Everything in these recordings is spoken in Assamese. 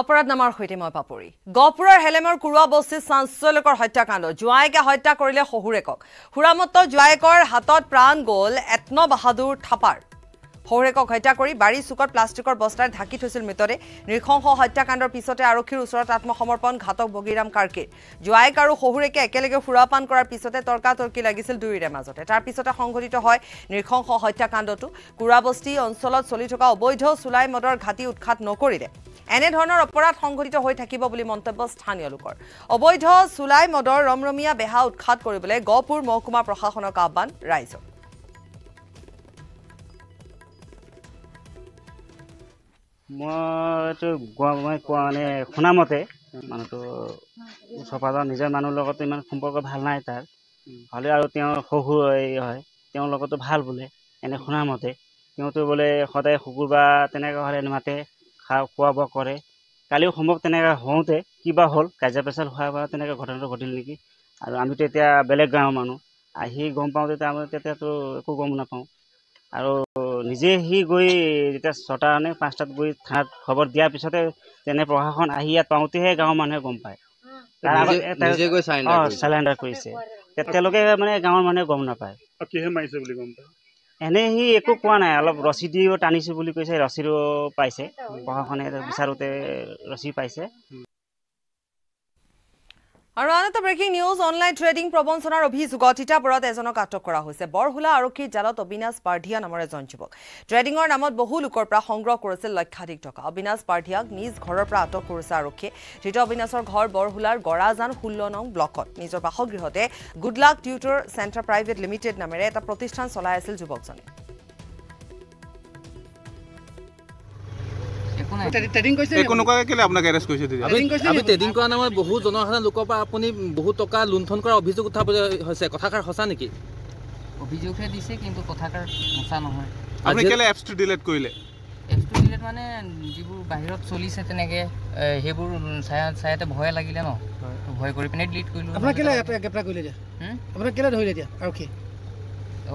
অপৰাধ নামৰ হইতে মই পাপৰি গপুৰাৰ হেলেমৰ কুৰুয়া বস্তি সাঞ্চলকৰ হত্যাকাণ্ড জুয়াইকে হত্যা কৰিলে শহুৰেকক সুৰামত্ত জুয়াইকৰ হাতত প্ৰাণ গোল এত্ন বাহাদুৰ থাপাৰ শহুৰেকক হত্যা কৰি বাৰী চুকত প্লাষ্টিকৰ বস্তাৰে ঢাকি থৈছিল মৃতদেহ নৃশংস হত্যাকাণ্ডৰ পিছতে আৰক্ষীৰ ওচৰত আত্মসমৰ্পণ ঘাতক বগীৰাম কাৰ্কিৰ জোৱায়েক আৰু শহুৰেকে একেলগে সুৰাপান কৰাৰ পিছতে তৰ্কাতৰ্কি লাগিছিল দুয়োৰে মাজতে তাৰ পিছতে সংঘটিত হয় নৃশংস হত্যাকাণ্ডটো কুৰাবস্তি অঞ্চলত চলি থকা অবৈধ চুলাই মদৰ ঘাটি উৎখাত নকৰিলে এনেধৰণৰ অপৰাধ সংঘটিত হৈ থাকিব বুলি মন্তব্য স্থানীয় লোকৰ অবৈধ চুলাই মদৰ ৰমৰমীয়া বেহা উৎখাত কৰিবলৈ গহপুৰ মহকুমা প্ৰশাসনক আহ্বান ৰাইজক মইতো মই কোৱা মানে শুনামতে মানুহটো ওচৰ পাজৰ নিজৰ মানুহৰ লগতো ইমান সম্পৰ্ক ভাল নাই তাৰ হ'লেও আৰু তেওঁৰ শহুৰ এই হয় তেওঁৰ লগতো ভাল বোলে এনে শুনামতে তেওঁতো বোলে সদায় শুকুৰ বা তেনেকৈ হ'লে মাতে খা খোৱা বোৱা কৰে কালিও সম্ভৱ তেনেকৈ হওঁতে কিবা হ'ল কাজিয়া পেচাল হোৱা বা তেনেকৈ ঘটনাটো ঘটিল নেকি আৰু আমিতো এতিয়া বেলেগ গাঁৱৰ মানুহ আহি গম পাওঁ তেতিয়া আমি তেতিয়াতো একো গম নাপাওঁ আৰু নিজে সি গৈ যেতিয়া ছটা নে পাঁচটাত গৈ থানাত খবৰ দিয়াৰ পিছতে তেনে প্ৰশাসন আহি ইয়াত পাওঁতেহে গাঁৱৰ মানুহে গম পায় মানে গাঁৱৰ মানুহে গম সি একো কোৱা নাই অলপ ৰচি দিও টানিছোঁ বুলি কৈছে ৰচিৰো পাইছে প্ৰশাসনে বিচাৰোঁতে ৰচি পাইছে আৰু আন এটা ব্ৰেকিং নিউজ অনলাইন ট্ৰেডিং প্ৰবঞ্চনাৰ অভিযোগত ইটাপৰত এজনক আটক কৰা হৈছে বৰহোলা আৰক্ষীৰ জালত অবিনাশ পাৰ্ধিয়া নামৰ এজন যুৱক ট্ৰেডিঙৰ নামত বহু লোকৰ পৰা সংগ্ৰহ কৰিছিল লক্ষাধিক টকা অবিনাশ পাৰ্ধিয়াক নিজ ঘৰৰ পৰা আটক কৰিছে আৰক্ষীয়ে ধৃত অবিনাশৰ ঘৰ বৰহোলাৰ গৰাজান ষোল্ল নং ব্লকত নিজৰ বাসগৃহতে good luck tutor centre private limited নামেৰে এটা প্ৰতিষ্ঠান চলাই আছিল যুৱকজনে ট্ৰেডিং কৰা নামত বহুত জনসাধাৰণ লোকৰ পৰা আপুনি বহুত টকা লুণ্ঠন কৰাৰ অভিযোগ উঠাব হৈছে কথাষাৰ সঁচা নেকি অভিযোগহে দিছে কিন্তু কথাষাৰ সঁচা নহয় কৰিলে মানে যিবোৰ বাহিৰত চলিছে তেনেকে সেইবোৰ চাইতে ভয় লাগিলে ন ভয় কৰি পিনে ডিলিট কৰিলোঁ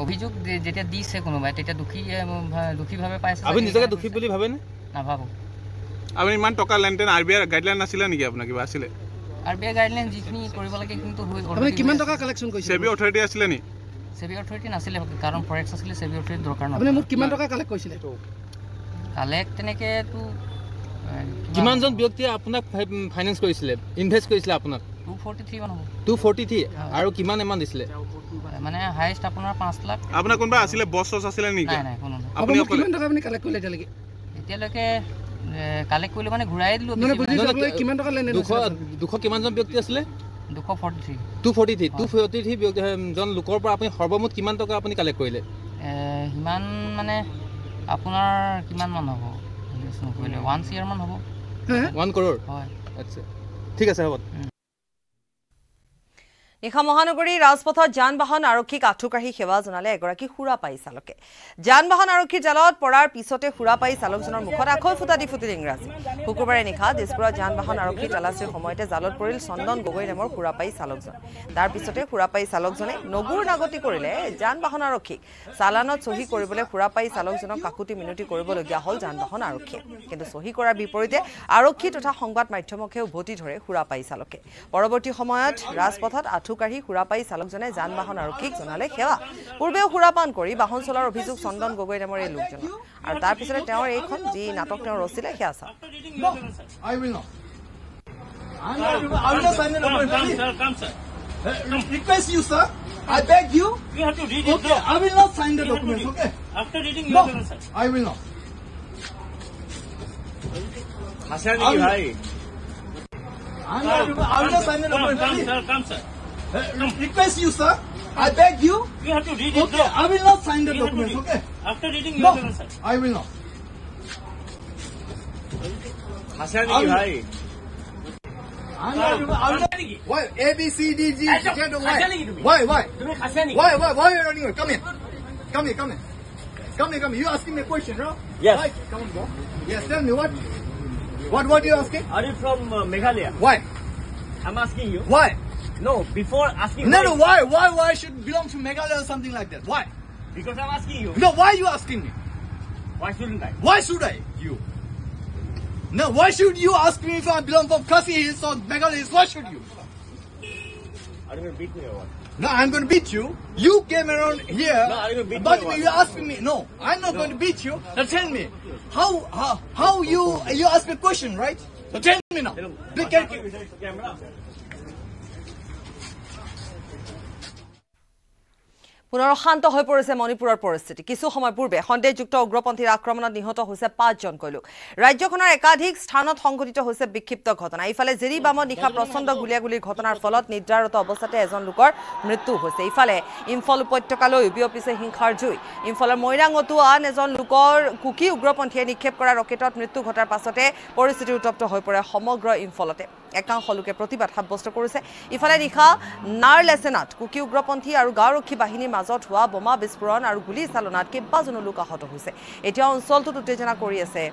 অভিযোগ যেতিয়া দিছে কোনোবাই তেতিয়া দুখী দুখীভাৱে পাইছে নাভাবোঁ আপুনি ইমান টকা লেনদেন আৰ বি গাইডলাইন আছিলে নেকি আপোনাৰ কিবা আছিলে আৰ বি গাইডলাইন যিখিনি কৰিব লাগে কিন্তু হৈ গ'ল আপুনি কিমান টকা কালেকশ্যন কৰিছে সেবি অথৰিটি আছিলে নেকি সেবি অথৰিটি নাছিলে কাৰণ ফৰেক্স আছিলে সেবি অথৰিটি দৰকাৰ নাই আপুনি মোক কিমান টকা কালেক্ট কৰিছিলে কালেক্ট তেনেকে তো কিমানজন ব্যক্তিয়ে আপোনাক ফাইনেন্স কৰিছিলে ইনভেষ্ট কৰিছিলে আপোনাক এতিয়ালৈকে কালেক্ট কৰিলোঁ মানে ঘূৰাই দিলোঁ মানে কিমান টকা লেনদেন দুশ দুশ কিমানজন ব্যক্তি আছিলে দুশ ফৰ্টি থ্ৰী টু ব্যক্তি জন লোকৰ পৰা আপুনি সৰ্বমুঠ কিমান টকা আপুনি কালেক্ট কৰিলে সিমান মানে আপোনাৰ কিমানমান হ'ব ওৱান চিয়াৰমান হ'ব ওৱান কৰ'ৰ হয় আচ্ছা ঠিক আছে হ'ব নিশা মহানগরীর রাজপথত যান বাহন আরক্ষীক আঁঠুকাঢ়ি সেবা জনালে এগারী সুরাপাই চালকে যান বাহন আরক্ষীর জালত পড়ার পিছতে সুরাপাই চালকজনের মুখত আখল ফুটাটি ফুটিল ইংরাজি শুক্রবারে নিশা দিসপুর যান বাহন আরক্ষীর তালাচীর সময়তে জালত পড়ল চন্দন গগৈ নামের সুরাপাই চালকজন তারপরে সুরাপাই চালকজনে নগুর নাগতি করলে যান বাহন আরক্ষীক চালানত সহি করবলে সুরাপাই চালকজনক কাকুতি মিনতি করবলিয়া হল যান বাহন আরক্ষী কিন্তু সহি করার বিপরীতে আরক্ষী তথা সংবাদ মাধ্যমকে উভতি ধরে সুরাপাই চালকে পরবর্তী সময়ত রাজপথত আঁঠু কাঢ়ি সুৰাপায়ী চালকজনে যান বাহন আৰক্ষীক জনালে সেৱা পূৰ্বেও সুৰাপান কৰি বাহন চলোৱাৰ অভিযোগ চন্দন গগৈ নামৰ এই লোকজনৰ আৰু তাৰপিছতে তেওঁৰ এইখন যি নাটক তেওঁ ৰচিলে সেয়া চাওক Request you, sir. I beg you. You have to read it. Okay, I will not sign the document. Okay. After reading, no, sir. I will not. Hassan, I will not sign the document. Come, sir. Come, sir. Uh, request you, sir. I beg you. You have to read it. Okay, I will not sign the you documents. Okay. After reading, you no, will sign. I will not. Hasani, bhai. Why? A, B, C, D, G, Z, why? Why? Why? Why? Why? Why are you running? Come here. Come here. Come here. Come here. Come here. You asking me a question, bro? Yes. Why? Come on, go. Yes. Tell me what. What? What you asking? Are you from uh, Meghalaya? Why? I'm asking you. Why? No, before asking. No, no. Why? Why? Why should belong to Meghalaya or something like that? Why? Because I'm asking you. No. Why are you asking me? Why shouldn't I? Why should I? You. No. Why should you ask me if I belong from Khasi Hills or Meghalaya Hills? Why should you? Are you gonna beat me or what? No, I'm going to beat you. You came around here, no, but you asking me. No, I'm not no. going to beat you. Now tell me, how how, how you you ask me a question, right? So tell me now. camera. পুনৰ শান্ত হৈ পৰিছে মণিপুৰৰ পৰিস্থিতি কিছু সময় পূৰ্বে সন্দেহযুক্ত উগ্ৰপন্থীৰ আক্ৰমণত নিহত হৈছে পাঁচজনকৈ লোক ৰাজ্যখনৰ একাধিক স্থানত সংঘটিত হৈছে বিক্ষিপ্ত ঘটনা ইফালে জেৰিবামত নিশা প্ৰচণ্ড গুলীয়াগুলীৰ ঘটনাৰ ফলত নিদ্ৰাৰত অৱস্থাতে এজন লোকৰ মৃত্যু হৈছে ইফালে ইম্ফল উপত্যকালৈ বিয়পিছে হিংসাৰ জুই ইম্ফলৰ মৈৰাঙতো আন এজন লোকৰ কুকি উগ্ৰপন্থীয়ে নিক্ষেপ কৰা ৰকেটত মৃত্যু ঘটাৰ পাছতে পৰিস্থিতি উত্তপ্ত হৈ পৰে সমগ্ৰ ইম্ফলতে একাংশ লোকে প্ৰতিবাদ সাব্যস্ত কৰিছে ইফালে নিশা নাৰ লেচেনাত কুকি উগ্ৰপন্থী আৰু গাঁওৰক্ষী বাহিনীৰ মাজত হোৱা বোমা বিস্ফোৰণ আৰু গুলী চালনাত কেইবাজনো লোক আহত হৈছে এতিয়া অঞ্চলটোত উত্তেজনা কৰি আছে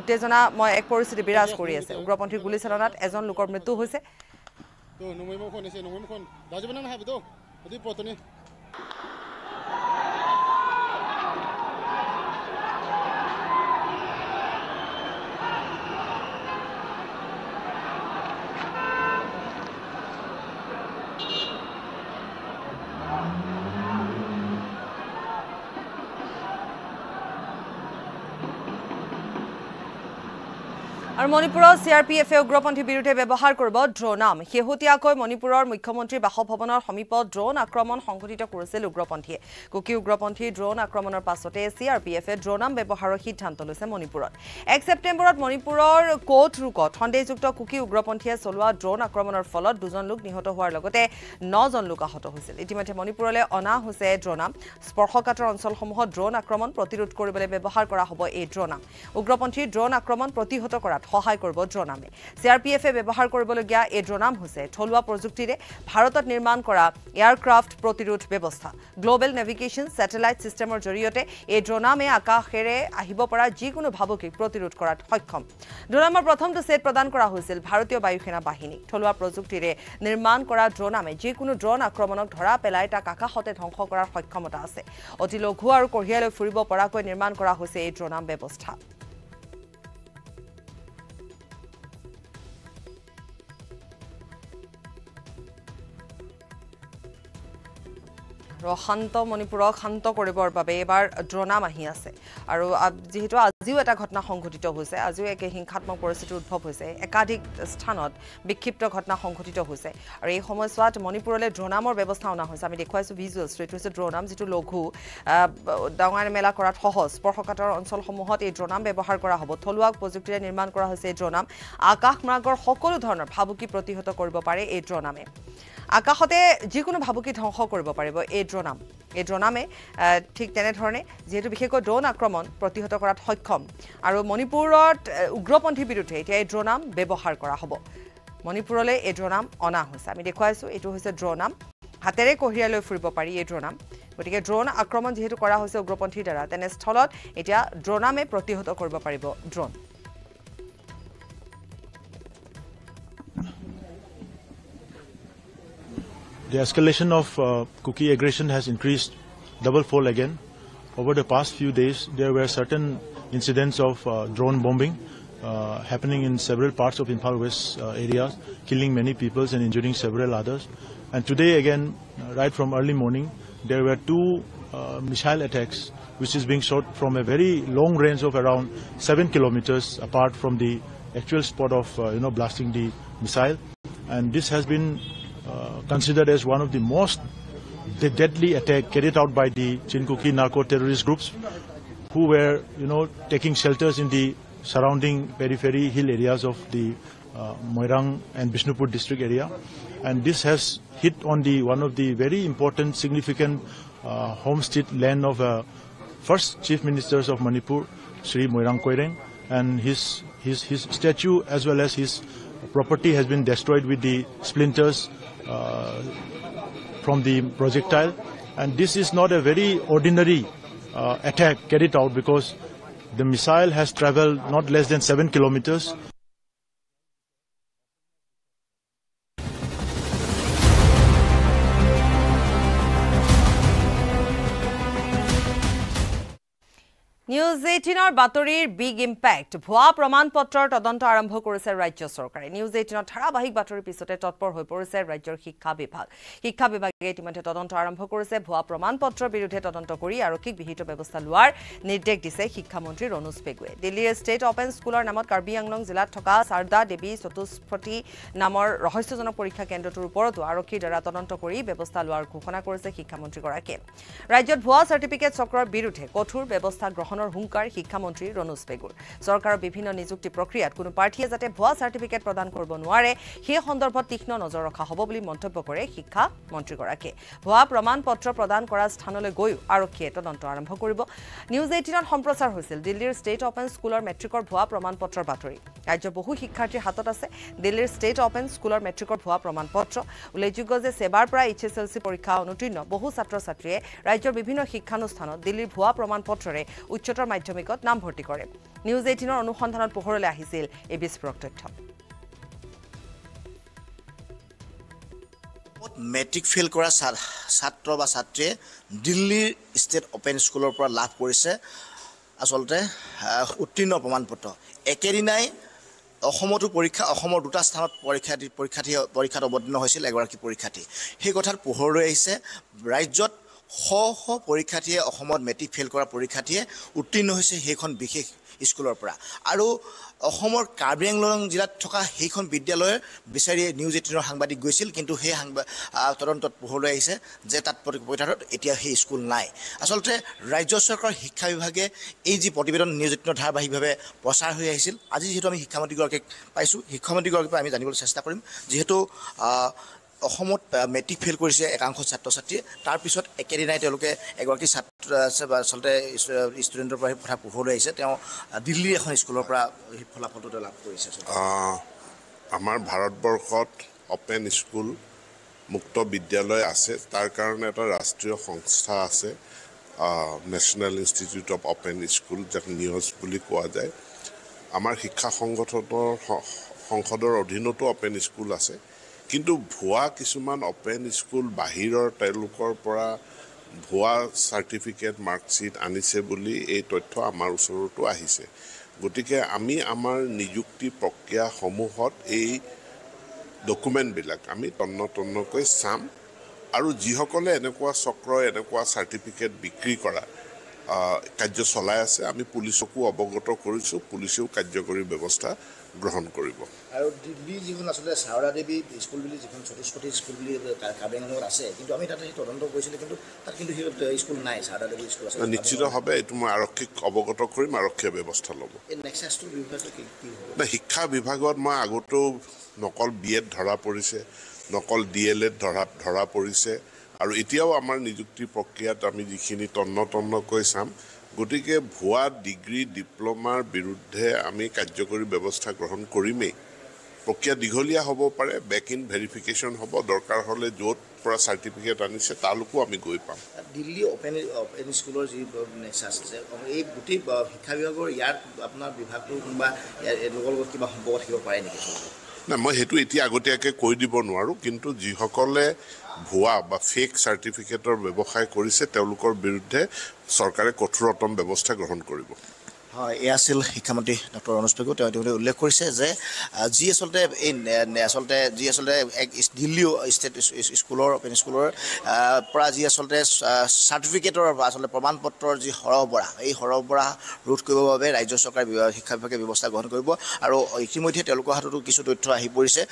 উত্তেজনা মই এক পৰিস্থিতি বিৰাজ কৰি আছে উগ্ৰপন্থীৰ গুলীচালনাত এজন লোকৰ মৃত্যু হৈছে আৰু মণিপুৰৰ চি আৰ পি এফে উগ্ৰপন্থীৰ বিৰুদ্ধে ব্যৱহাৰ কৰিব ড্ৰোন আম শেহতীয়াকৈ মণিপুৰৰ মুখ্যমন্ত্ৰীৰ বাসভৱনৰ সমীপত ড্ৰোন আক্ৰমণ সংঘটিত কৰিছিল উগ্ৰপন্থীয়ে কুকি উগ্ৰপন্থীৰ ড্ৰোন আক্ৰমণৰ পাছতে চি আৰ পি এফে ড্ৰোন আম ব্যৱহাৰৰ সিদ্ধান্ত লৈছে মণিপুৰত এক ছেপ্টেম্বৰত মণিপুৰৰ কোটৰুকত সন্দেহযুক্ত কুকি উগ্ৰপন্থীয়ে চলোৱা ড্ৰোন আক্ৰমণৰ ফলত দুজন লোক নিহত হোৱাৰ লগতে নজন লোক আহত হৈছিল ইতিমধ্যে মণিপুৰলৈ অনা হৈছে ড্ৰোন আম স্পৰ্শকাতৰ অঞ্চলসমূহত ড্ৰোন আক্ৰমণ প্ৰতিৰোধ কৰিবলৈ ব্যৱহাৰ কৰা হ'ব এই ড্ৰোন আম উগ্ৰপন্থীৰ ড্ৰোন আক্ৰমণ প্ৰতিহত কৰাত সহায় কৰিব ড্ৰনামে চি আৰ পি এফে ব্যৱহাৰ কৰিবলগীয়া এই ড্ৰনাম হৈছে থলুৱা প্ৰযুক্তিৰে ভাৰতত নিৰ্মাণ কৰা এয়াৰক্ৰাফ্ট প্ৰতিৰোধ ব্যৱস্থা গ্ল'বেল নেভিগেশ্যন ছেটেলাইট ছিষ্টেমৰ জৰিয়তে এই ড্ৰনামে আকাশেৰে আহিব পৰা যিকোনো ভাবুকিক প্ৰতিৰোধ কৰাত সক্ষম ড্ৰনামৰ প্ৰথমটো ছেট প্ৰদান কৰা হৈছিল ভাৰতীয় বায়ুসেনা বাহিনীক থলুৱা প্ৰযুক্তিৰে নিৰ্মাণ কৰা ড্ৰনামে যিকোনো ড্ৰন আক্ৰমণক ধৰা পেলাই তাক আকাশতে ধ্বংস কৰাৰ সক্ষমতা আছে অতি লঘু আৰু কঢ়িয়ালৈ ফুৰিব পৰাকৈ নিৰ্মাণ কৰা হৈছে এই ড্ৰনাম ব্যৱস্থা শান্ত মণিপুৰক শান্ত কৰিবৰ বাবে এইবাৰ ড্ৰ'নাম আহি আছে আৰু যিহেতু আজিও এটা ঘটনা সংঘটিত হৈছে আজিও একে হিংসাত্মক পৰিস্থিতি উদ্ভৱ হৈছে একাধিক স্থানত বিক্ষিপ্ত ঘটনা সংঘটিত হৈছে আৰু এই সময়ছোৱাত মণিপুৰলৈ দ্ৰনামৰ ব্যৱস্থা অনা হৈছে আমি দেখুৱাইছোঁ ভিজুৱেলছ এইটো হৈছে দ্ৰনাম যিটো লঘু ডাঙৰ মেলা কৰাত সহজ স্পৰ্শকাতৰ অঞ্চলসমূহত এই ড্ৰনাম ব্যৱহাৰ কৰা হ'ব থলুৱা প্ৰযুক্তিৰে নিৰ্মাণ কৰা হৈছে এই দ্ৰনাম আকাশমাৰ্গৰ সকলো ধৰণৰ ভাবুকি প্ৰতিহত কৰিব পাৰে এই ড্ৰনামে আকাশতে যিকোনো ভাবুকি ধ্বংস কৰিব পাৰিব এই ড্ৰোনাম এই ড্ৰোনামে ঠিক তেনেধৰণে যিহেতু বিশেষকৈ ড্ৰোন আক্ৰমণ প্ৰতিহত কৰাত সক্ষম আৰু মণিপুৰত উগ্ৰপন্থীৰ বিৰুদ্ধে এতিয়া এই ড্ৰোনাম ব্যৱহাৰ কৰা হ'ব মণিপুৰলৈ এই ড্ৰোনাম অনা হৈছে আমি দেখুৱাইছোঁ এইটো হৈছে ড্ৰোনাম হাতেৰে কঢ়িয়াই লৈ ফুৰিব পাৰি এই ড্ৰনাম গতিকে ড্ৰোন আক্ৰমণ যিহেতু কৰা হৈছে উগ্ৰপন্থীৰ দ্বাৰা তেনেস্থলত এতিয়া ড্ৰোনামে প্ৰতিহত কৰিব পাৰিব drone The escalation of uh, cookie aggression has increased double-fold again. Over the past few days, there were certain incidents of uh, drone bombing uh, happening in several parts of Imphal West uh, areas, killing many people and injuring several others. And today again, uh, right from early morning, there were two uh, missile attacks which is being shot from a very long range of around 7 kilometers apart from the actual spot of you know blasting the missile. And this has been uh, considered as one of the most the deadly attack carried out by the Chinkuki narco-terrorist groups who were, you know, taking shelters in the surrounding periphery hill areas of the uh, Moirang and Bishnupur district area. And this has hit on the one of the very important, significant uh, homestead land of uh, first chief ministers of Manipur, Sri Moirang Koireng, and his, his, his statue as well as his property has been destroyed with the splinters uh, from the projectile. And this is not a very ordinary uh, attack carried out because the missile has traveled not less than 7 kilometers. News এইটিনৰ বাতৰিৰ বিগ ইম্পেক্ট ভুৱা প্ৰমাণ পত্ৰৰ তদন্ত আৰম্ভ কৰিছে ৰাজ্য চৰকাৰে নিউজ এইটিনৰ ধাৰাবাহিক বাতৰিৰ পিছতে তৎপৰ হৈ পৰিছে ৰাজ্যৰ শিক্ষা বিভাগ শিক্ষা বিভাগে ইতিমধ্যে তদন্ত আৰম্ভ কৰিছে ভুৱা প্ৰমাণ পত্ৰৰ বিৰুদ্ধে তদন্ত কৰি আৰক্ষীক বিহিত ব্যৱস্থা লোৱাৰ নিৰ্দেশ দিছে শিক্ষামন্ত্ৰী ৰণোজ পেগুৱে দিল্লীৰ ষ্টেট অপেন স্কুলৰ নামত কাৰ্বি আংলং জিলাত থকা সাৰদা দেৱী চতুষ্পতি নামৰ ৰহস্যজনক পৰীক্ষা কেন্দ্ৰটোৰ ওপৰতো আৰক্ষীৰ দ্বাৰা তদন্ত কৰি ব্যৱস্থা লোৱাৰ ঘোষণা কৰিছে শিক্ষামন্ত্ৰীগৰাকীয়ে ৰাজ্যত ভুৱা চাৰ্টিফিকেট চক্ৰৰ বিৰুদ্ধে কঠোৰ ব্যৱস্থা গ্ৰহণ গ্ৰহণৰ হুংকাৰ শিক্ষামন্ত্ৰী ৰণোজ পেগুৰ চৰকাৰৰ বিভিন্ন নিযুক্তি প্ৰক্ৰিয়াত কোনো প্ৰাৰ্থীয়ে যাতে ভুৱা চাৰ্টিফিকেট প্ৰদান কৰিব নোৱাৰে সেই সন্দৰ্ভত তীক্ষ্ণ নজৰ ৰখা হ'ব বুলি মন্তব্য কৰে শিক্ষামন্ত্ৰীগৰাকীয়ে ভুৱা প্ৰমাণ পত্ৰ প্ৰদান কৰা স্থানলৈ গৈও আৰক্ষীয়ে তদন্ত আৰম্ভ কৰিব নিউজ এইটিনত সম্প্ৰচাৰ হৈছিল দিল্লীৰ ষ্টেট অপেন স্কুলৰ মেট্ৰিকৰ ভুৱা প্ৰমাণ পত্ৰৰ বাতৰি ৰাজ্যৰ বহু শিক্ষাৰ্থীৰ হাতত আছে দিল্লীৰ ষ্টেট অপেন স্কুলৰ মেট্ৰিকৰ ভুৱা প্ৰমাণ পত্ৰ উল্লেখযোগ্য যে ছেবাৰ পৰা এইচ এছ এল চি পৰীক্ষা অনুতীৰ্ণ বহু ছাত্ৰ ছাত্ৰীয়ে ৰাজ্যৰ বিভিন্ন শিক্ষানুষ্ঠানত দিল্লীৰ ভুৱা প্ৰমাণ পত্ৰৰে উচ্চ উচ্চতৰ মাধ্যমিকত নামভৰ্তি কৰে নিউজ এইটিনৰ অনুসন্ধানত পোহৰলৈ আহিছিল এই বিস্ফোৰক তথ্য মেট্ৰিক ফেইল কৰা ছাত্ৰ বা ছাত্ৰীয়ে দিল্লীৰ ষ্টেট অপেন স্কুলৰ পৰা লাভ কৰিছে আচলতে উত্তীৰ্ণ প্ৰমাণ পত্ৰ একেদিনাই অসমতো পৰীক্ষা অসমৰ দুটা স্থানত পৰীক্ষাৰ্থী পৰীক্ষাৰ্থী পৰীক্ষাত অৱতীৰ্ণ হৈছিল এগৰাকী পৰীক্ষাৰ্থী সেই কথাত পোহৰলৈ আহিছে ৰাজ্যত শ শ পৰীক্ষাৰ্থীয়ে অসমত মেট্ৰিক ফেইল কৰা পৰীক্ষাৰ্থীয়ে উত্তীৰ্ণ হৈছে সেইখন বিশেষ স্কুলৰ পৰা আৰু অসমৰ কাৰ্বি আংলং জিলাত থকা সেইখন বিদ্যালয় বিচাৰি নিউজ এইটিনৰ সাংবাদিক গৈছিল কিন্তু সেই সাংবাদিক তদন্তত পোহৰলৈ আহিছে যে তাত পৰীক্ষাৰত এতিয়া সেই স্কুল নাই আচলতে ৰাজ্য চৰকাৰৰ শিক্ষা বিভাগে এই যি প্ৰতিবেদন নিউজ এইটিনৰ ধাৰাবাহিকভাৱে প্ৰচাৰ হৈ আহিছিল আজি যিহেতু আমি শিক্ষামন্ত্ৰীগৰাকীক পাইছোঁ শিক্ষামন্ত্ৰীগৰাকীৰ পৰা আমি জানিবলৈ চেষ্টা কৰিম যিহেতু অসমত মেট্ৰিক ফেইল কৰিছে একাংশ ছাত্ৰ ছাত্ৰীয়ে তাৰপিছত একেদিনাই তেওঁলোকে এগৰাকী ছাত্ৰ আছে বা আচলতে ষ্টুডেণ্টৰ পৰা সেই কথা পোহৰলৈ আহিছে তেওঁ দিল্লীৰ এখন স্কুলৰ পৰা সেই ফলাফলটো তেওঁ লাভ কৰিছে আমাৰ ভাৰতবৰ্ষত অপেন স্কুল মুক্ত বিদ্যালয় আছে তাৰ কাৰণে এটা ৰাষ্ট্ৰীয় সংস্থা আছে national institute of open school যাক নিয়জ বুলি কোৱা যায় আমাৰ শিক্ষা সংগঠনৰ সংসদৰ অধীনতো অপেন স্কুল আছে কিন্তু ভুৱা কিছুমান অপেন স্কুল বাহিৰৰ তেওঁলোকৰ পৰা ভুৱা চাৰ্টিফিকেট মাৰ্কশ্বিট আনিছে বুলি এই তথ্য আমাৰ ওচৰতো আহিছে গতিকে আমি আমাৰ নিযুক্তি প্ৰক্ৰিয়াসমূহত এই ডকুমেণ্টবিলাক আমি তন্ন তন্নকৈ চাম আৰু যিসকলে এনেকুৱা চক্ৰ এনেকুৱা চাৰ্টিফিকেট বিক্ৰী কৰা কাৰ্য চলাই আছে আমি পুলিচকো অৱগত কৰিছোঁ পুলিচেও কাৰ্যকৰী ব্যৱস্থা গ্ৰহণ কৰিব আৰু দিল্লী যিখন আচলতে চাওৰা দেৱী স্কুল বুলি যিখন সতীস্পতি স্কুল বুলি কাবেঙত আছে কিন্তু আমি তাতে তদন্ত কৰিছিলোঁ কিন্তু তাত কিন্তু সেই স্কুল নাই চাওৰা দেৱী স্কুল আছে নিশ্চিতভাৱে এইটো মই আৰক্ষীক অৱগত কৰিম আৰক্ষীয়ে ব্যৱস্থা ল'ব নাই শিক্ষা বিভাগত মই আগতেও নকল বি এড ধৰা পৰিছে নকল ডি এল এড ধৰা ধৰা পৰিছে আৰু এতিয়াও আমাৰ নিযুক্তি প্ৰক্ৰিয়াত আমি যিখিনি তন্ন তন্নকৈ চাম গতিকে ভুৱা ডিগ্ৰী ডিপ্ল'মাৰ বিৰুদ্ধে আমি কাৰ্যকৰী ব্যৱস্থা গ্ৰহণ কৰিমেই প্ৰক্ৰিয়া দীঘলীয়া হ'ব পাৰে বেক ইন ভেৰিফিকেশ্যন হ'ব দৰকাৰ হ'লে য'ত পৰা চাৰ্টিফিকেট আনিছে তালোকো আমি গৈ পাম দিল্লী অপেন অপেন স্কুলৰ যি আছে এই গোটেই শিক্ষা বিভাগৰ ইয়াত আপোনাৰ বিভাগটো কোনোবা এওঁলোকৰ লগত কিবা সম্পৰ্ক থাকিব পাৰে নেকি নাই মই সেইটো এতিয়া আগতীয়াকৈ কৈ দিব নোৱাৰোঁ কিন্তু যিসকলে ভুৱা বা ফেক চাৰ্টিফিকেটৰ ব্যৱসায় কৰিছে তেওঁলোকৰ বিৰুদ্ধে চৰকাৰে কঠোৰতম ব্যৱস্থা গ্ৰহণ কৰিব হয় এয়া আছিল শিক্ষামন্ত্ৰী ডক্টৰ অনুজ পেগু তেওঁ ইতিমধ্যে উল্লেখ কৰিছে যে যি আচলতে এই আচলতে যি আচলতে এক দিল্লী ষ্টেট স্কুলৰ অপেন স্কুলৰ পৰা যি আচলতে চাৰ্টিফিকেটৰ পৰা আচলতে প্ৰমাণ পত্ৰৰ যি সৰবৰাহ এই সৰবৰাহ ৰোধ কৰিবৰ বাবে ৰাজ্য চৰকাৰে শিক্ষা বিভাগে ব্যৱস্থা গ্ৰহণ কৰিব আৰু ইতিমধ্যে তেওঁলোকৰ হাততো কিছু তথ্য আহি পৰিছে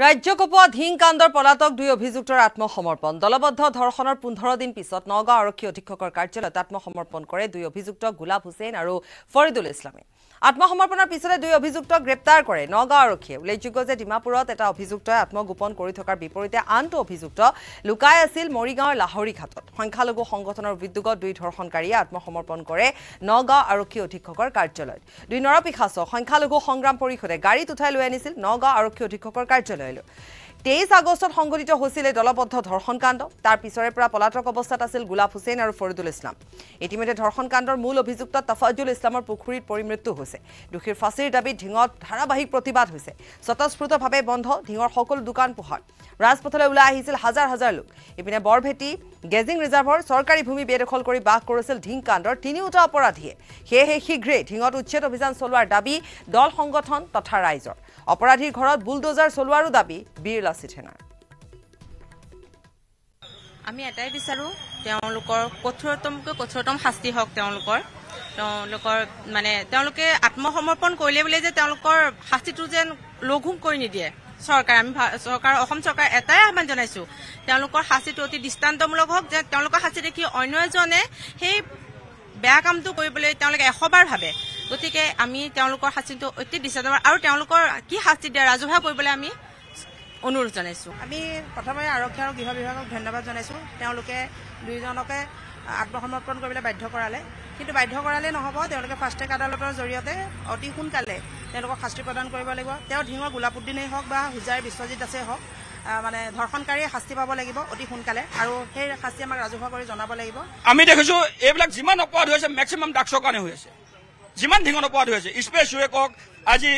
ৰাজ্যকপোৱা ধিং কাণ্ডৰ পলাতক দুই অভিযুক্তৰ আত্মসমৰ্পণ দলবদ্ধ ধৰ্ষণৰ পোন্ধৰ দিন পিছত নগাঁও আৰক্ষী অধীক্ষকৰ কাৰ্যালয়ত আত্মসমৰ্পণ কৰে দুই অভিযুক্ত গোলাব হুছেইন আৰু ফৰিদুল ইছলামী আত্মসমৰ্পণৰ পিছতে দুই অভিযুক্তক গ্ৰেপ্তাৰ কৰে নগাঁও আৰক্ষীয়ে উল্লেখযোগ্য যে ডিমাপুৰত এটা অভিযুক্তই আত্মগোপন কৰি থকাৰ বিপৰীতে আনটো অভিযুক্ত লুকাই আছিল মৰিগাঁৱৰ লাহৰীঘাটত সংখ্যালঘু সংগঠনৰ উদ্যোগত দুই ধৰ্ষণকাৰীয়ে আত্মসমৰ্পণ কৰে নগাঁও আৰক্ষী অধীক্ষকৰ কাৰ্যালয়ত দুই নৰপিশাচ সংখ্যালঘু সংগ্ৰাম পৰিষদে গাড়ীত উঠাই লৈ আনিছিল নগাঁও আৰক্ষী অধীক্ষকৰ কাৰ্যালয়লৈ তেইছ আগষ্টত সংঘটিত হৈছিল এই দলবদ্ধ ধৰ্ষণকাণ্ড তাৰ পিছৰে পৰা পলাতক অৱস্থাত আছিল গোলাপ হুছেইন আৰু ফৰিদুল ইছলাম ইতিমধ্যে ধৰ্ষণকাণ্ডৰ মূল অভিযুক্ত তাফাজুল ইছলামৰ পুখুৰীত পৰিমৃত্যু হৈছে দোষীৰ ফাঁচীৰ দাবীত ঢিঙত ধাৰাবাহিক প্ৰতিবাদ হৈছে স্বতঃস্ফূৰ্তভাৱে বন্ধ ঢিঙৰ সকলো দোকান পোহৰ ৰাজপথলৈ ওলাই আহিছিল হাজাৰ হাজাৰ লোক ইপিনে বৰভেটি গেজিং ৰিজাৰ্ভৰ চৰকাৰী ভূমি বেদখল কৰি বাস কৰিছিল ঢিংকাণ্ডৰ তিনিওটা অপৰাধীয়ে সেয়েহে শীঘ্ৰেই ঢিঙত উচ্ছেদ অভিযান চলোৱাৰ দাবী দল সংগঠন তথা ৰাইজৰ অপরাধীর ঘর বুলডোজার চলারও দাবি বীর লাসিত সেনার আমি এটাই বিচার কঠোরতম কঠোরতম শাস্তি হোক মানে আত্মসমর্পণ করলে বোলে যে শাস্তি তো যে লঘু করে নিদিয়ে চৰকাৰ আমি চৰকাৰ অসম চৰকাৰ এটাই আহ্বান জনাইছো তেওঁলোকৰ শাস্তিটো অতি দৃষ্টান্তমূলক হওক যে তেওঁলোকৰ শাস্তি দেখি অন্য এজনে সেই বেয়া কামটো কৰিবলৈ তেওঁলোকে এশবাৰ ভাবে গতিকে আমি তেওঁলোকৰ শাস্তিটো অতি দিছে আৰু তেওঁলোকৰ কি শাস্তি দিয়ে ৰাজহুৱা কৰিবলৈ আমি অনুৰোধ জনাইছোঁ আমি প্ৰথমে আৰক্ষী আৰু গৃহ বিভাগক ধন্যবাদ জনাইছোঁ তেওঁলোকে দুয়োজনকে আত্মসমৰ্পণ কৰিবলৈ বাধ্য কৰালে কিন্তু বাধ্য কৰালেই নহ'ব তেওঁলোকে ফাষ্ট্ৰেক আদালতৰ জৰিয়তে অতি সোনকালে তেওঁলোকক শাস্তি প্ৰদান কৰিব লাগিব তেওঁ ধিঙৰ গোলাপুদ্দিনেই হওক বা হুজাৰ বিশ্বজিৎ দাসেই হওক মানে ধৰ্ষণকাৰীয়ে শাস্তি পাব লাগিব অতি সোনকালে আৰু সেই শাস্তি আমাক ৰাজহুৱা কৰি জনাব লাগিব আমি দেখিছোঁ এইবিলাক যিমান অপৰাধ হৈ মেক্সিমাম ড্ৰাগছৰ কাৰণে হৈ আছে যিমান ঠিকনা পোৱাটো আছে স্পেচ ৱে কওক আজি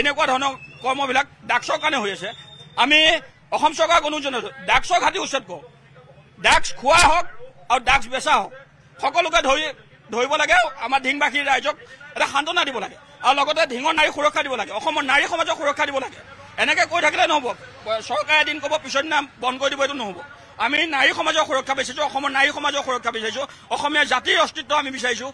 এনেকুৱা ধৰণৰ কৰ্মবিলাক ডাক্সৰ কাৰণে হৈ আছে আমি অসম চৰকাৰক অনুৰোধ জনাইছো ডাক্সৰ ঘাটি উচ্ছেদ কৰক ড্ৰাগ্ছ খোৱা হওক আৰু ড্ৰাগ্ছ বেচা হওক সকলোকে ধৰি ধৰিব লাগে আমাৰ ঢিংবাসী ৰাইজক এটা সান্তনা দিব লাগে আৰু লগতে ঢিঙৰ নাৰী সুৰক্ষা দিব লাগে অসমৰ নাৰী সমাজক সুৰক্ষা দিব লাগে এনেকৈ কৈ থাকিলে নহ'ব চৰকাৰে এদিন ক'ব পিছৰ দিনা বন্ধ কৰি দিব এইটো নহ'ব আমি নাৰী সমাজক সুৰক্ষা বিচাৰিছোঁ অসমৰ নাৰী সমাজক সুৰক্ষা বিচাৰিছোঁ অসমীয়া জাতিৰ অস্তিত্ব আমি বিচাৰিছোঁ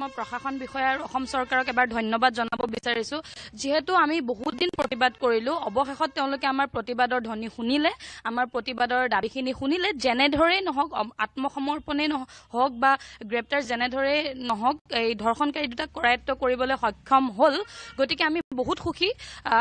মই প্ৰশাসন বিষয়া আৰু অসম চৰকাৰক এবাৰ ধন্যবাদ জনাব বিচাৰিছো যিহেতু আমি বহুত দিন প্ৰতিবাদ কৰিলোঁ অৱশেষত তেওঁলোকে আমাৰ প্ৰতিবাদৰ ধ্বনি শুনিলে আমাৰ প্ৰতিবাদৰ দাবীখিনি শুনিলে যেনেদৰেই নহওক আত্মসমৰ্পণেই নহওক বা গ্ৰেপ্তাৰ যেনেদৰেই নহওক এই ধৰ্ষণকাৰী দুটাক কৰায়ত্ব কৰিবলৈ সক্ষম হ'ল গতিকে আমি বহুত সুখী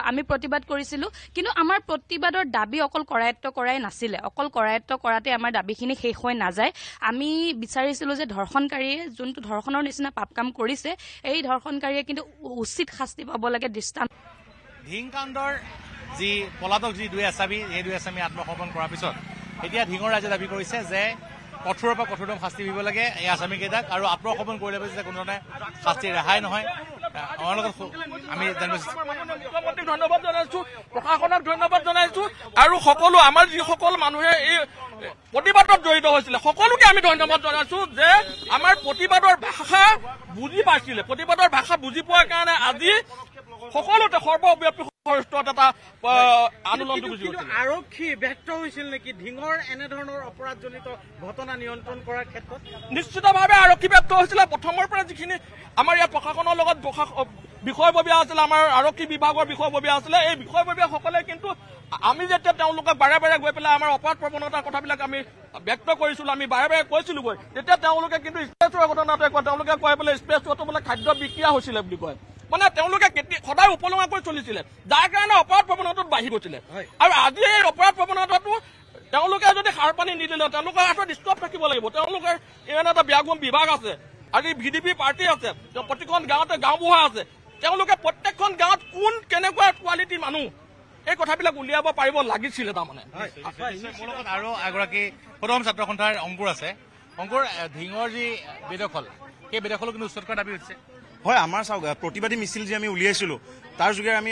আমি প্ৰতিবাদ কৰিছিলোঁ কিন্তু আমাৰ প্ৰতিবাদৰ দাবী অকল কৰায়ত্ব কৰাই নাছিলে অকল কৰায়ত্ব কৰাতে আমাৰ দাবীখিনি শেষ হৈ নাযায় আমি বিচাৰিছিলোঁ যে ধৰ্ষণকাৰীয়ে যোনটো ধৰ্ষণৰ নিচিনা পাপ কাম কৰিছে এই ধৰ্ষণকাৰীয়ে কিন্তু উচিত শাস্তি পাব লাগে দৃষ্টান্ত ধিংকাণ্ডৰ যি পলাতক যি দুই আছামী সেই দুই আছামী আত্মসমৰ্পণ কৰাৰ পিছত এতিয়া ঢিঙৰ ৰাইজে দাবী কৰিছে যে কঠোৰৰ পৰা কঠোৰতম শাস্তি দিব লাগে এই আছামিকেইটাক আৰু আত্মসমৰ্পণ কৰিলে পাছত কোনো ধৰণে শাস্তি ৰেহাই নহয় প্ৰশাসনক ধন্যবাদ জনাইছো আৰু সকলো আমাৰ যিসকল মানুহে এই প্ৰতিবাদত জড়িত হৈছিলে সকলোকে আমি ধন্যবাদ জনাইছো যে আমাৰ প্ৰতিবাদৰ ভাষা বুজি পাইছিলে প্ৰতিবাদৰ ভাষা বুজি পোৱাৰ কাৰণে আজি সকলোতে সৰ্বব্যাপী ফৰেষ্টত এটা আন্দোলনটো গুচি গৈছিল আৰক্ষী ব্যৰ্থ হৈছিল নেকি ঢিঙৰ এনেধৰণৰ অপৰাধজনিত ঘটনা নিয়ন্ত্ৰণ কৰাৰ ক্ষেত্ৰত নিশ্চিতভাৱে আৰক্ষী ব্যৰ্থ হৈছিলে প্ৰথমৰ পৰা যিখিনি আমাৰ ইয়াত প্ৰশাসনৰ লগত বিষয়ববীয়া আছিলে আমাৰ আৰক্ষী বিভাগৰ বিষয়ববীয়া আছিলে এই বিষয়ববীয়াসকলে কিন্তু আমি যেতিয়া তেওঁলোকে বাৰে বাৰে গৈ পেলাই আমাৰ অপৰাধ প্ৰৱণতাৰ কথাবিলাক আমি ব্যক্ত কৰিছিলোঁ আমি বাৰে বাৰে কৈছিলোঁগৈ তেতিয়া তেওঁলোকে কিন্তু স্পেচৰ ঘটনাটোৱে কয় তেওঁলোকে কয় বোলে স্পেচটো বোলে খাদ্য বিক্ৰিয়া হৈছিলে বুলি কয় মানে তেওঁলোকে সদায় উপলঙা কৰি চলিছিলে যাৰ কাৰণে অপৰাধ প্ৰৱণতাটো বাঢ়ি গৈছিলে আৰু আজি এই অপৰাধ প্ৰৱণতাটো তেওঁলোকে যদি সাৰ পানী নিদিলে তেওঁলোকৰ হাতত ডিষ্টাৰ্ব থাকিব লাগিব তেওঁলোকৰ ইমান এটা ব্যাগম বিভাগ আছে আজি ভি ডি পি পাৰ্টি আছে প্ৰতিখন গাঁৱতে গাঁওবুঢ়া আছে তেওঁলোকে প্ৰত্যেকখন গাঁৱত কোন কেনেকুৱা কোৱালিটি মানুহ এই কথাবিলাক উলিয়াব পাৰিব লাগিছিলে তাৰমানে আৰু এগৰাকী প্ৰথম ছাত্ৰ সন্থাৰ অংকুৰ আছে অংকুৰ ধিঙৰ যি বেদখল সেই বেদখলো কিন্তু উচ্চ দাবী হৈছে হয় আমাৰ চাওক প্ৰতিবাদী মিছিল যি আমি উলিয়াইছিলোঁ তাৰ যোগেৰে আমি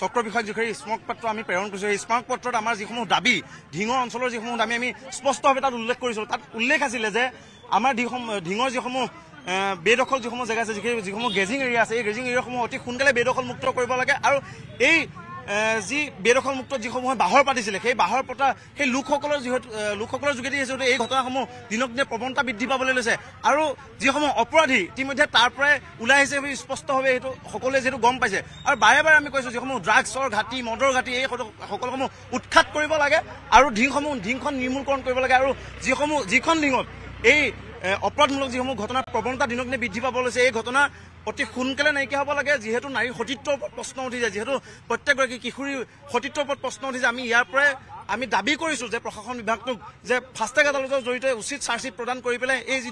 চক্ৰ বিষয়ক যিখিনি স্মাৰক পত্ৰ আমি প্ৰেৰণ কৰিছোঁ সেই স্মাৰক পত্ৰত আমাৰ যিসমূহ দাবী ঢিঙৰ অঞ্চলৰ যিসমূহ দাবী আমি স্পষ্টভাৱে তাত উল্লেখ কৰিছিলোঁ তাত উল্লেখ আছিলে যে আমাৰ ঢিঙৰ যিসমূহ বেদখল যিসমূহ জেগা আছে যিখিনি যিসমূহ গেজিং এৰিয়া আছে এই গেজিং এৰিয়াসমূহ অতি সোনকালে বেদখলমুক্ত কৰিব লাগে আৰু এই যি বেদখলমুক্ত যিসমূহে বাহৰ পাতিছিলে সেই বাহৰ পতা সেই লোকসকলৰ যিহেতু লোকসকলৰ যোগেদি যিহেতু এই ঘটনাসমূহ দিনক দিনে প্ৰৱণতা বৃদ্ধি পাবলৈ লৈছে আৰু যিসমূহ অপৰাধী ইতিমধ্যে তাৰ পৰাই ওলাই আহিছে বুলি স্পষ্টভাৱে সেইটো সকলোৱে যিহেতু গম পাইছে আৰু বাৰে বাৰে আমি কৈছোঁ যিসমূহ ড্ৰাগছৰ ঘাটি মদৰ ঘাটি এই সকলোসমূহ উৎখাত কৰিব লাগে আৰু ঢিংসমূহ ঢিংখন নিৰ্মূলকৰণ কৰিব লাগে আৰু যিসমূহ যিখন ঢিঙত এই অপৰাধমূলক যিসমূহ ঘটনাৰ প্ৰৱণতা দিনক দিনে বৃদ্ধি পাব লৈছে এই ঘটনা অতি সোনকালে নাইকিয়া হ'ব লাগে যিহেতু নাৰীৰ সতীত্বৰ ওপৰত প্ৰশ্ন উঠি যায় যিহেতু প্ৰত্যেকগৰাকী কিশোৰীৰ সতীত্বৰ ওপৰত প্ৰশ্ন উঠি যায় আমি ইয়াৰ পৰাই আমি দাবী কৰিছোঁ যে প্ৰশাসন বিভাগটোক যে ফাষ্টেগ আদালতৰ জৰিয়তে উচিত চাৰ্জশ্বিট প্ৰদান কৰি পেলাই এই যি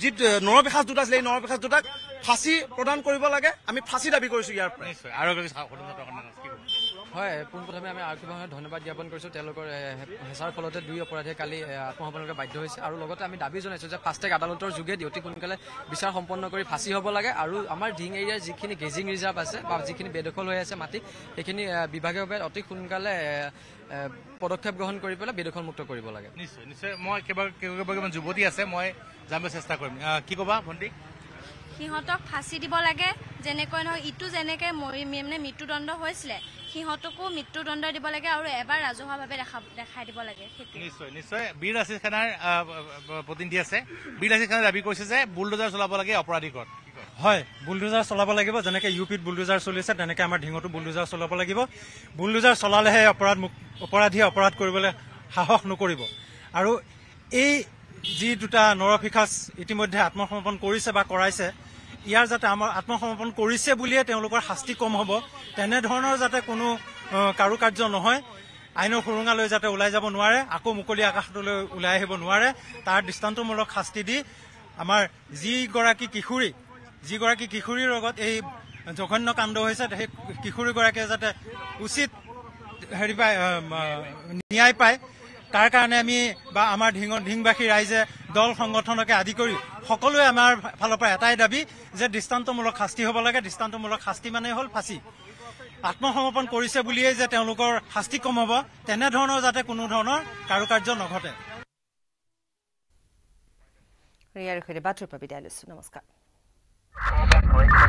যি নৰবিশ্বাস দুটা আছিলে এই নৰবিশ্বাস দুটাক ফাঁচি প্ৰদান কৰিব লাগে আমি ফাঁচি দাবী কৰিছোঁ ইয়াৰ পৰা হয় পোনপ্ৰথমে আমি আৰক্ষী বাহিনীক ধন্যবাদ জ্ঞাপন কৰিছোঁ তেওঁলোকৰ হেঁচাৰ ফলতে দুই অপৰাধীয়ে কালি আত্মসমৰ্পণলৈ বাধ্য হৈছে আৰু লগতে আমি দাবী জনাইছোঁ যে ফাষ্টেগ আদালতৰ যোগেদি অতি সোনকালে বিচাৰ সম্পন্ন কৰি ফাঁচি হ'ব লাগে আৰু আমাৰ ডিং এৰিয়াৰ যিখিনি গেজিং ৰিজাৰ্ভ আছে বা যিখিনি বেদখল হৈ আছে মাটি সেইখিনি বিভাগে বাবে অতি সোনকালে পদক্ষেপ গ্ৰহণ কৰি পেলাই বেদখলমুক্ত কৰিব লাগে নিশ্চয় নিশ্চয় মই যুৱতী আছে মই যাব চেষ্টা কৰিম কি ক'বা ভণ্টিক সিহঁতক ফাঁচি দিব লাগে যেনেকৈ নহয় ইটো যেনেকৈ মৃত্যুদণ্ড হৈছিলে সিহঁতকো মৃত্যুদণ্ড দিব লাগে আৰু এবাৰ ৰাজহুৱাভাৱে দেখা দেখাই দিব লাগে নিশ্চয় নিশ্চয় বীৰ ৰাচিদ খানাৰ প্ৰতিনিধি আছে বীৰ ৰাচিদ খানে দাবী কৰিছে যে বুলডোজাৰ চলাব লাগে অপৰাধীকৰণ হয় বুলডোজাৰ চলাব লাগিব যেনেকে ইউ পিত বুলডোজাৰ চলিছে তেনেকে আমাৰ ঢিঙতো বুলডোজাৰ চলাব লাগিব বুলডোজাৰ চলালেহে অপৰাধ অপৰাধীয়ে অপৰাধ কৰিবলৈ সাহস নকৰিব আৰু এই যি দুটা নৰফিকাছ ইতিমধ্যে আত্মসমৰ্পণ কৰিছে বা কৰাইছে ইয়াৰ যাতে আমাৰ আত্মসমৰ্পণ কৰিছে বুলিয়ে তেওঁলোকৰ শাস্তি কম হ'ব তেনেধৰণৰ যাতে কোনো কাৰুকাৰ্য নহয় আইনৰ সুৰুঙালৈ যাতে ওলাই যাব নোৱাৰে আকৌ মুকলি আকাশটোলৈ ওলাই আহিব নোৱাৰে তাৰ দৃষ্টান্তমূলক শাস্তি দি আমাৰ যিগৰাকী কিশোৰী যিগৰাকী কিশোৰীৰ লগত এই জঘন্য কাণ্ড হৈছে সেই কিশোৰীগৰাকীয়ে যাতে উচিত হেৰি পায় ন্যায় পায় তাৰ কাৰণে আমি বা আমাৰ ঢিং ঢিংবাসী ৰাইজে দল সংগঠনকে আদি কৰি সকলোৱে আমাৰ ফালৰ পৰা এটাই দাবী যে দৃষ্টান্তমূলক শাস্তি হ'ব লাগে দৃষ্টান্তমূলক শাস্তি মানেই হ'ল ফাঁচি আত্মসমৰ্পণ কৰিছে বুলিয়েই যে তেওঁলোকৰ শাস্তি কম হ'ব তেনেধৰণৰ যাতে কোনো ধৰণৰ কাৰুকাৰ্য নঘটে